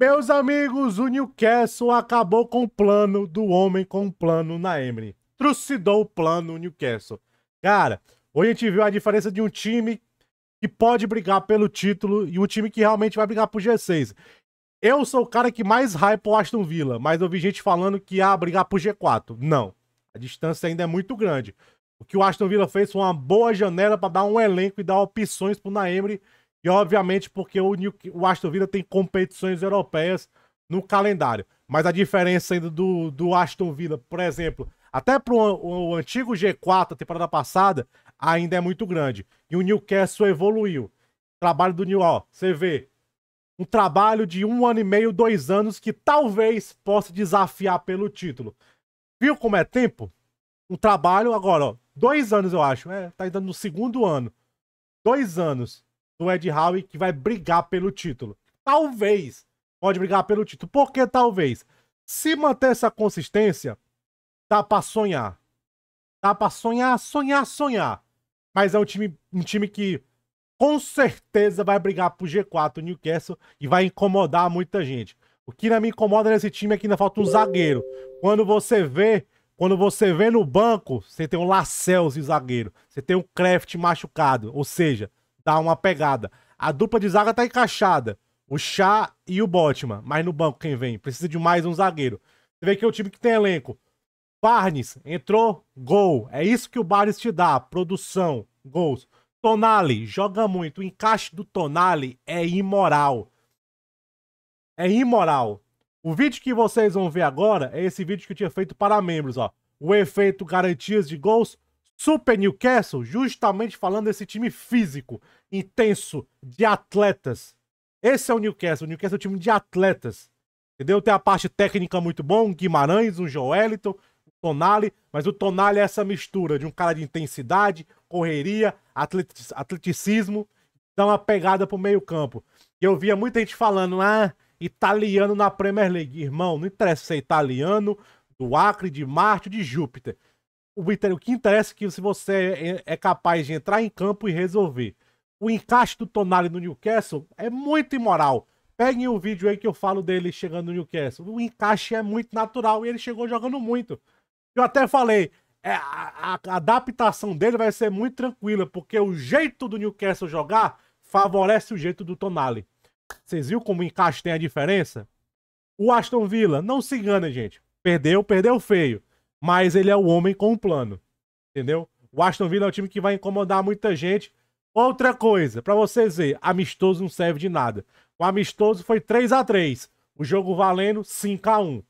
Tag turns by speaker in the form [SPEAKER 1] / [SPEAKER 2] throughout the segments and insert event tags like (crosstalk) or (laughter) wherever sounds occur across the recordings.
[SPEAKER 1] Meus amigos, o Newcastle acabou com o plano do homem com o plano na Emery. Trucidou o plano o Newcastle. Cara, hoje a gente viu a diferença de um time que pode brigar pelo título e um time que realmente vai brigar pro G6. Eu sou o cara que mais hype o Aston Villa, mas eu vi gente falando que ia brigar pro G4. Não. A distância ainda é muito grande. O que o Aston Villa fez foi uma boa janela para dar um elenco e dar opções pro Naemri e obviamente porque o, New, o Aston Villa tem competições europeias no calendário. Mas a diferença ainda do, do Aston Villa, por exemplo, até para o antigo G4 a temporada passada, ainda é muito grande. E o Newcastle evoluiu. O trabalho do New, ó, você vê, um trabalho de um ano e meio, dois anos, que talvez possa desafiar pelo título. Viu como é tempo? Um trabalho agora, ó, dois anos eu acho, é, tá ainda no segundo ano. Dois anos do Ed Howe que vai brigar pelo título. Talvez pode brigar pelo título. Por que talvez? Se manter essa consistência, dá para sonhar. Dá para sonhar, sonhar, sonhar. Mas é um time, um time que com certeza vai brigar pro G4 Newcastle e vai incomodar muita gente. O que me incomoda nesse time é que ainda falta um zagueiro. Quando você vê, quando você vê no banco, você tem um Lacels o zagueiro, você tem um Kraft machucado, ou seja, dar uma pegada. A dupla de zaga tá encaixada. O Chá e o Botman. Mas no banco quem vem? Precisa de mais um zagueiro. Você vê que é o time que tem elenco. Barnes entrou, gol. É isso que o Barnes te dá. Produção, gols. Tonali joga muito. O encaixe do Tonali é imoral. É imoral. O vídeo que vocês vão ver agora é esse vídeo que eu tinha feito para membros, ó. O efeito garantias de gols Super Newcastle, justamente falando desse time físico, intenso, de atletas. Esse é o Newcastle. O Newcastle é um time de atletas. Entendeu? Tem a parte técnica muito bom, um Guimarães, um Joeliton, o Tonali, mas o Tonali é essa mistura de um cara de intensidade, correria, atleticismo, dá uma pegada pro meio-campo. E eu via muita gente falando, ah, italiano na Premier League. Irmão, não interessa se é italiano, do Acre, de Marte, de Júpiter. O, o que interessa é que se você é, é, é capaz de entrar em campo e resolver. O encaixe do Tonali no Newcastle é muito imoral. Peguem o vídeo aí que eu falo dele chegando no Newcastle. O encaixe é muito natural e ele chegou jogando muito. Eu até falei, é, a, a, adaptação dele vai ser muito tranquila, porque o jeito do Newcastle jogar favorece o jeito do Tonali. Vocês viram como o encaixe tem a diferença? O Aston Villa, não se engana, gente. Perdeu, perdeu feio mas ele é o homem com um plano. Entendeu? O Aston Villa é um time que vai incomodar muita gente. Outra coisa, para vocês verem, amistoso não serve de nada. O amistoso foi 3 a 3 O jogo valendo 5 a 1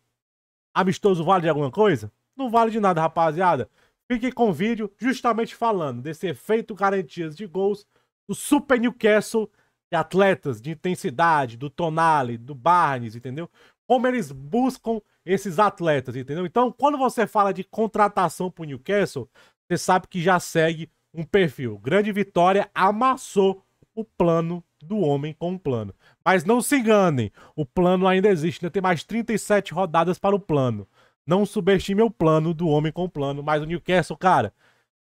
[SPEAKER 1] Amistoso vale de alguma coisa? Não vale de nada, rapaziada. Fique com o vídeo justamente falando desse efeito garantias de gols do Super Newcastle de atletas, de intensidade, do Tonali, do Barnes, entendeu? Como eles buscam esses atletas, entendeu? Então, quando você fala de contratação para o Newcastle, você sabe que já segue um perfil. Grande Vitória amassou o plano do homem com o plano. Mas não se enganem, o plano ainda existe, ainda tem mais 37 rodadas para o plano. Não subestime o plano do homem com o plano, mas o Newcastle, cara,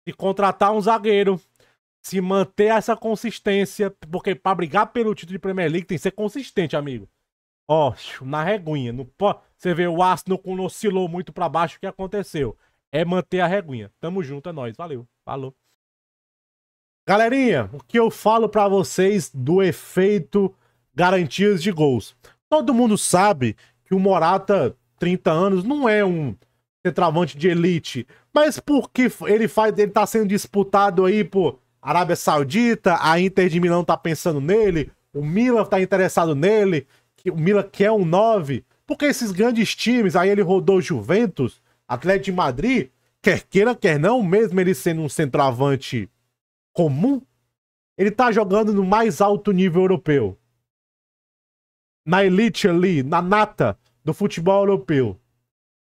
[SPEAKER 1] se contratar um zagueiro, se manter essa consistência, porque para brigar pelo título de Premier League tem que ser consistente, amigo. Ó, na reguinha. No, você vê, o Arsenal quando oscilou muito para baixo, o que aconteceu? É manter a reguinha. Tamo junto, é nóis. Valeu. Falou. Galerinha, o que eu falo para vocês do efeito garantias de gols? Todo mundo sabe que o Morata, 30 anos, não é um centroavante de elite, mas porque ele faz, ele tá sendo disputado aí por Arábia Saudita, a Inter de Milão tá pensando nele, o Milan tá interessado nele o Milan quer um 9, porque esses grandes times, aí ele rodou Juventus, Atlético de Madrid, quer queira, quer não, mesmo ele sendo um centroavante comum, ele tá jogando no mais alto nível europeu. Na elite ali, na nata do futebol europeu.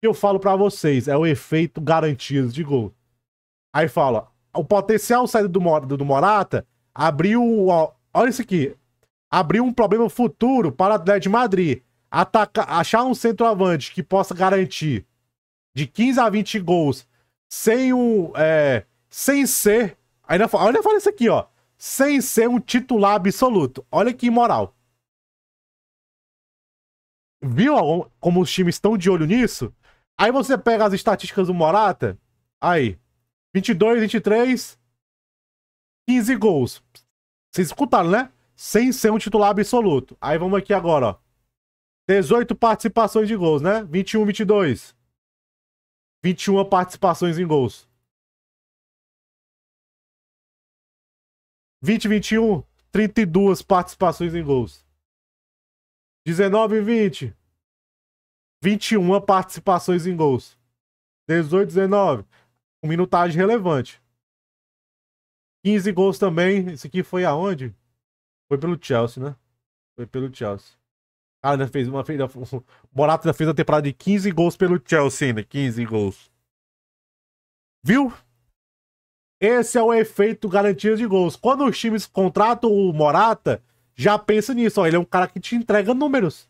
[SPEAKER 1] E eu falo para vocês, é o efeito garantido de gol. Aí fala, o potencial saído do, do, do Morata abriu. Ó, olha isso aqui abrir um problema futuro para o Atlético de Madrid. Ataca, achar um centroavante que possa garantir de 15 a 20 gols sem um. É, sem ser. Ainda, olha, fala isso aqui, ó. Sem ser um titular absoluto. Olha que moral. Viu como os times estão de olho nisso? Aí você pega as estatísticas do Morata. Aí. 22, 23. 15 gols. Vocês escutaram, né? sem ser um titular absoluto. Aí vamos aqui agora, ó. 18 participações de gols, né? 21, 22. 21 participações em gols. 20, 21, 32 participações em gols. 19, 20, 21 participações em gols. 18, 19, com minutagem relevante. 15 gols também. Esse aqui foi aonde? Foi pelo Chelsea, né? Foi pelo Chelsea. Cara, ainda fez uma. Fez, o (laughs) Morato ainda fez uma temporada de 15 gols pelo Chelsea ainda. 15 gols. Viu? Esse é o efeito garantia de gols. Quando os times contratam o Morata, já pensa nisso. Ó, ele é um cara que te entrega números.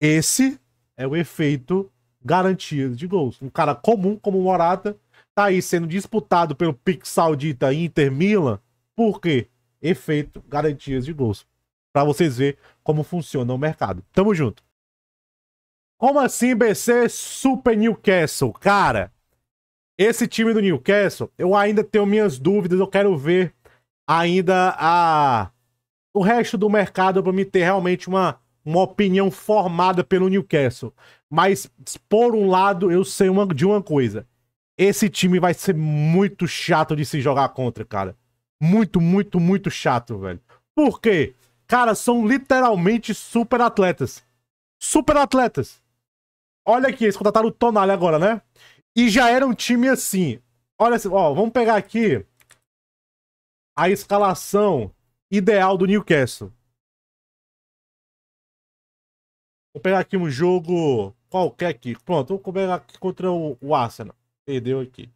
[SPEAKER 1] Esse é o efeito garantia de gols. Um cara comum como o Morata tá aí sendo disputado pelo Pixaldita Inter Milan. Por quê? efeito, garantias de gols. Para vocês ver como funciona o mercado. Tamo junto. Como assim, BC Super Newcastle? Cara, esse time do Newcastle, eu ainda tenho minhas dúvidas. Eu quero ver ainda a o resto do mercado para me ter realmente uma, uma opinião formada pelo Newcastle. Mas, por um lado, eu sei uma, de uma coisa. Esse time vai ser muito chato de se jogar contra, cara muito, muito, muito chato, velho. Por quê? Cara, são literalmente super atletas. Super atletas. Olha aqui, eles contrataram o Tonali agora, né? E já era um time assim. Olha, assim, ó, vamos pegar aqui a escalação ideal do Newcastle. Vou pegar aqui um jogo qualquer aqui. Pronto, vou pegar aqui contra o, o Arsenal. Perdeu aqui.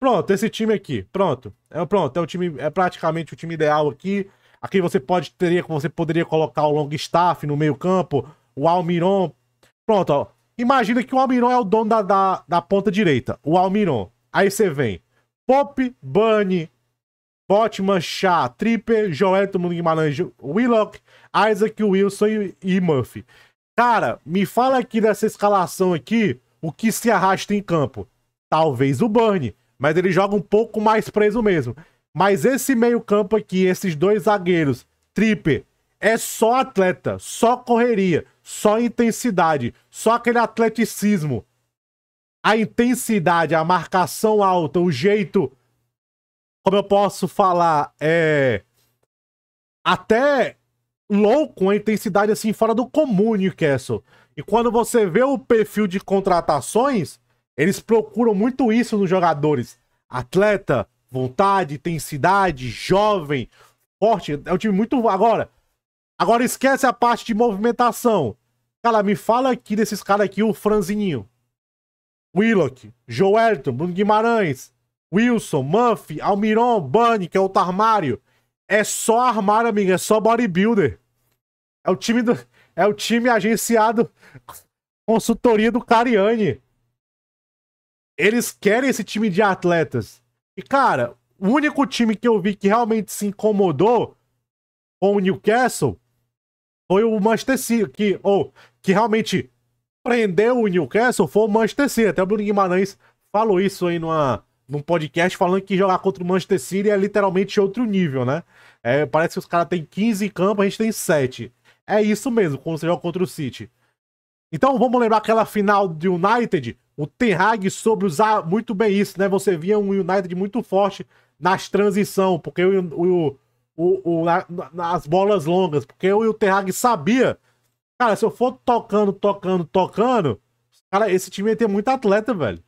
[SPEAKER 1] Pronto, esse time aqui. Pronto. É, pronto, é o time, é praticamente o time ideal aqui. Aqui você pode teria, você poderia colocar o Longstaff no meio-campo, o Almiron. Pronto, ó. Imagina que o Almiron é o dono da, da, da ponta direita. O Almiron. Aí você vem. Pop, Bunny, Botman, Chá, Tripper, Joel, Tomundo Guimarães, Willock, Isaac, Wilson e, e Murphy. Cara, me fala aqui dessa escalação aqui, o que se arrasta em campo. Talvez o bunny mas ele joga um pouco mais preso mesmo. Mas esse meio-campo aqui, esses dois zagueiros, Tripper, é só atleta, só correria, só intensidade, só aquele atleticismo. A intensidade, a marcação alta, o jeito. Como eu posso falar? É. Até louco, uma intensidade assim fora do comum, Newcastle. E quando você vê o perfil de contratações, eles procuram muito isso nos jogadores. Atleta, vontade, intensidade, jovem, forte. É um time muito. Agora, agora esquece a parte de movimentação. Cara, me fala aqui desses caras aqui, o Franzininho. Willock, Joelton, Bruno Guimarães, Wilson, Muffy, Almiron, Bunny, que é outro armário. É só armário, amigo, é só bodybuilder. É o time do. É o time agenciado consultoria do Cariani. Eles querem esse time de atletas. E, cara, o único time que eu vi que realmente se incomodou com o Newcastle foi o Manchester City, que, ou, que realmente prendeu o Newcastle foi o Manchester City. Até o Bruno Guimarães falou isso aí numa, num podcast, falando que jogar contra o Manchester City é literalmente outro nível, né? É, parece que os caras têm 15 em campo, a gente tem 7. É isso mesmo, quando você joga contra o City. Então vamos lembrar aquela final do United, o Ten Hag soube usar muito bem isso, né? Você via um United muito forte nas transição, porque o, o, o, na, nas bolas longas, porque o, o Ten Hag sabia, cara, se eu for tocando, tocando, tocando, cara, esse time ia ter muito atleta, velho.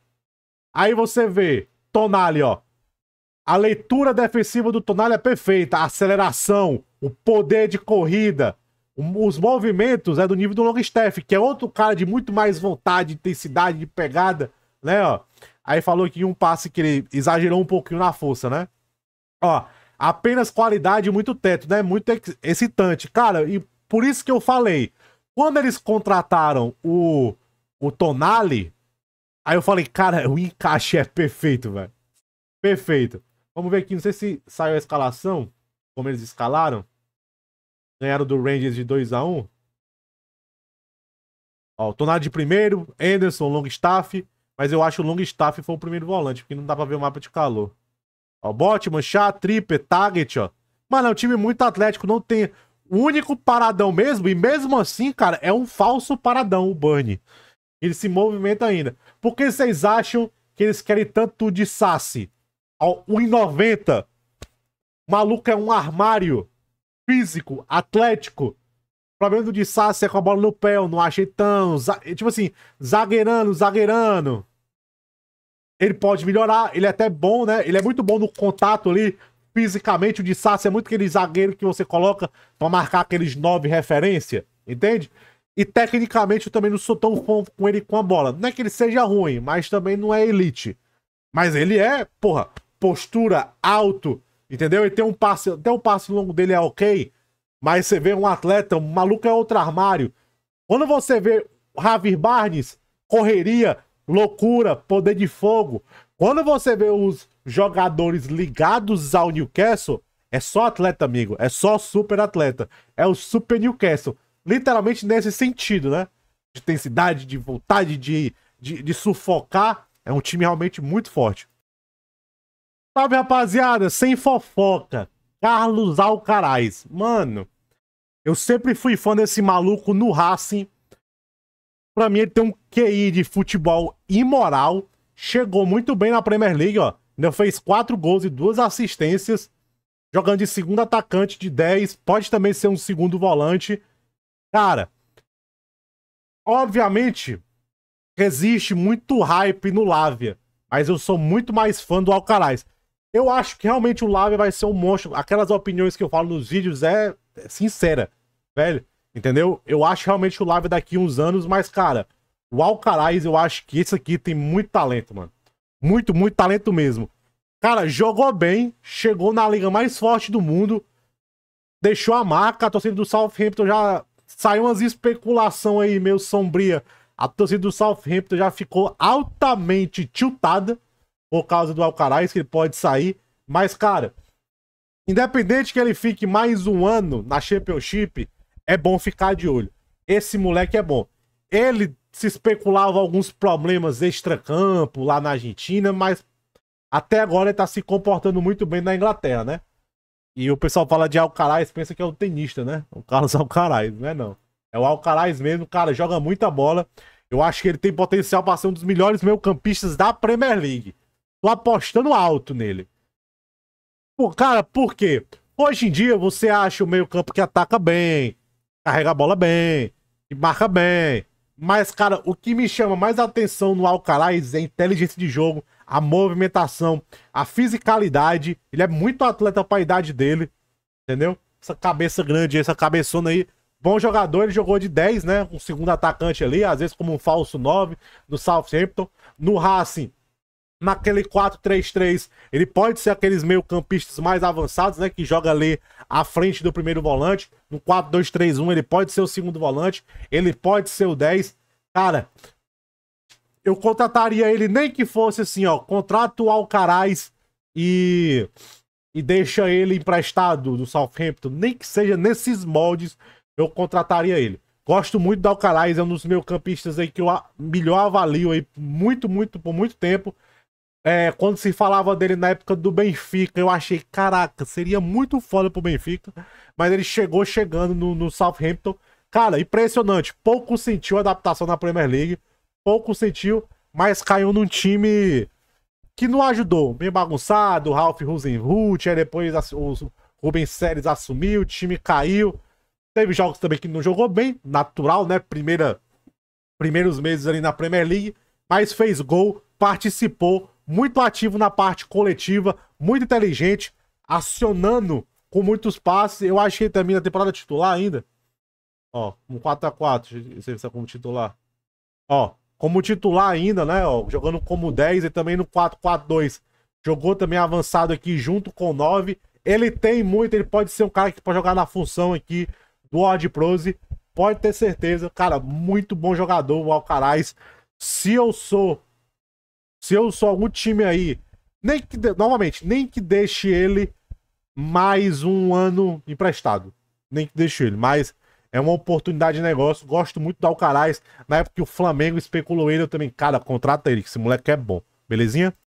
[SPEAKER 1] Aí você vê Tonali, ó. A leitura defensiva do Tonali é perfeita, a aceleração, o poder de corrida, os movimentos é do nível do Longstaff, que é outro cara de muito mais vontade, intensidade, de pegada, né, ó. Aí falou que um passe que ele exagerou um pouquinho na força, né? Ó, apenas qualidade e muito teto, né? Muito excitante. Cara, e por isso que eu falei, quando eles contrataram o, o Tonali, aí eu falei, cara, o encaixe é perfeito, velho. Perfeito. Vamos ver aqui, não sei se saiu a escalação, como eles escalaram. Ganharam do Rangers de 2x1. Um. Ó, o Tonado de primeiro, Anderson, Longstaff. Mas eu acho o Longstaff foi o primeiro volante, porque não dá pra ver o mapa de calor. Ó, Botman, Chá, Tripper, Target, ó. Mano, é um time muito atlético, não tem... O único paradão mesmo, e mesmo assim, cara, é um falso paradão o Bunny. Ele se movimenta ainda. Por que vocês acham que eles querem tanto de Sassi? 1,90. Maluco é um armário físico, atlético. O problema do de Sassi é com a bola no pé, no ajeitão, tipo assim, zagueirando, zagueirando. Ele pode melhorar, ele é até bom, né? Ele é muito bom no contato ali, fisicamente. O de Sassi é muito aquele zagueiro que você coloca para marcar aqueles nove referência, entende? E tecnicamente eu também não sou tão bom com ele com a bola. Não é que ele seja ruim, mas também não é elite. Mas ele é, porra, postura alto, Entendeu? E tem um passe, até um passe longo dele é ok, mas você vê um atleta, um maluco é outro armário. Quando você vê Javier Barnes, correria, loucura, poder de fogo. Quando você vê os jogadores ligados ao Newcastle, é só atleta, amigo. É só super atleta. É o super Newcastle. Literalmente nesse sentido, né? De intensidade, de vontade, de, de, de sufocar. É um time realmente muito forte. Salve, rapaziada, sem fofoca. Carlos Alcaraz. Mano, eu sempre fui fã desse maluco no Racing. Pra mim, ele tem um QI de futebol imoral. Chegou muito bem na Premier League, ó. Ainda fez quatro gols e duas assistências. Jogando de segundo atacante de 10. Pode também ser um segundo volante. Cara, obviamente, existe muito hype no Lávia. Mas eu sou muito mais fã do Alcaraz. Eu acho que realmente o Lave vai ser um monstro. Aquelas opiniões que eu falo nos vídeos é, é sincera, velho. Entendeu? Eu acho realmente o Lave daqui uns anos, mas, cara, o Alcaraz, eu acho que esse aqui tem muito talento, mano. Muito, muito talento mesmo. Cara, jogou bem, chegou na liga mais forte do mundo, deixou a marca. A torcida do Southampton já saiu umas especulação aí meio sombria. A torcida do Southampton já ficou altamente tiltada por causa do Alcaraz, que ele pode sair. Mas, cara, independente que ele fique mais um ano na Championship, é bom ficar de olho. Esse moleque é bom. Ele se especulava alguns problemas extra-campo lá na Argentina, mas até agora ele tá se comportando muito bem na Inglaterra, né? E o pessoal fala de Alcaraz, pensa que é o tenista, né? O Carlos (laughs) Alcaraz, não é não. É o Alcaraz mesmo, cara, joga muita bola. Eu acho que ele tem potencial para ser um dos melhores meio-campistas da Premier League. Tô apostando alto nele. Por, cara, por quê? Hoje em dia você acha o meio-campo que ataca bem, carrega a bola bem, que marca bem. Mas, cara, o que me chama mais atenção no Alcaraz é a inteligência de jogo, a movimentação, a fisicalidade. Ele é muito atleta pra idade dele, entendeu? Essa cabeça grande, essa cabeçona aí. Bom jogador, ele jogou de 10, né? Um segundo atacante ali, às vezes como um falso 9 no Southampton. No Racing, naquele 4-3-3. Ele pode ser aqueles meio-campistas mais avançados, né? Que joga ali à frente do primeiro volante. No 4-2-3-1, ele pode ser o segundo volante. Ele pode ser o 10. Cara, eu contrataria ele nem que fosse assim, ó. Contrato o Alcaraz e. E deixa ele emprestado do Southampton. Nem que seja nesses moldes, eu contrataria ele. Gosto muito do Alcaraz, é um dos meus campistas aí que eu melhor avalio aí muito, muito, por muito tempo. É, quando se falava dele na época do Benfica, eu achei, caraca, seria muito foda pro Benfica. Mas ele chegou chegando no, no Southampton. Cara, impressionante. Pouco sentiu a adaptação na Premier League. Pouco sentiu, mas caiu num time que não ajudou. Bem bagunçado, Ralph Rosenhut, aí depois o Rubens Seres assumiu, o time caiu. Teve jogos também que não jogou bem, natural, né? Primeira, primeiros meses ali na Premier League, mas fez gol, participou, muito ativo na parte coletiva, muito inteligente, acionando com muitos passes. Eu acho que ele também na temporada titular ainda. Ó, um 4x4, se está como titular. Ó, como titular ainda, né? Ó, jogando como 10 e também no 4-4-2. Jogou também avançado aqui junto com 9. Ele tem muito, ele pode ser um cara que pode jogar na função aqui do Odd Prose. Pode ter certeza, cara, muito bom jogador o Alcaraz. Se eu sou se eu sou algum time aí, nem que de... novamente, nem que deixe ele mais um ano emprestado. Nem que deixe ele, mas é uma oportunidade de negócio. Gosto muito do Alcaraz. Na época que o Flamengo especulou ele, eu também, cara, contrata ele, que esse moleque é bom. Belezinha?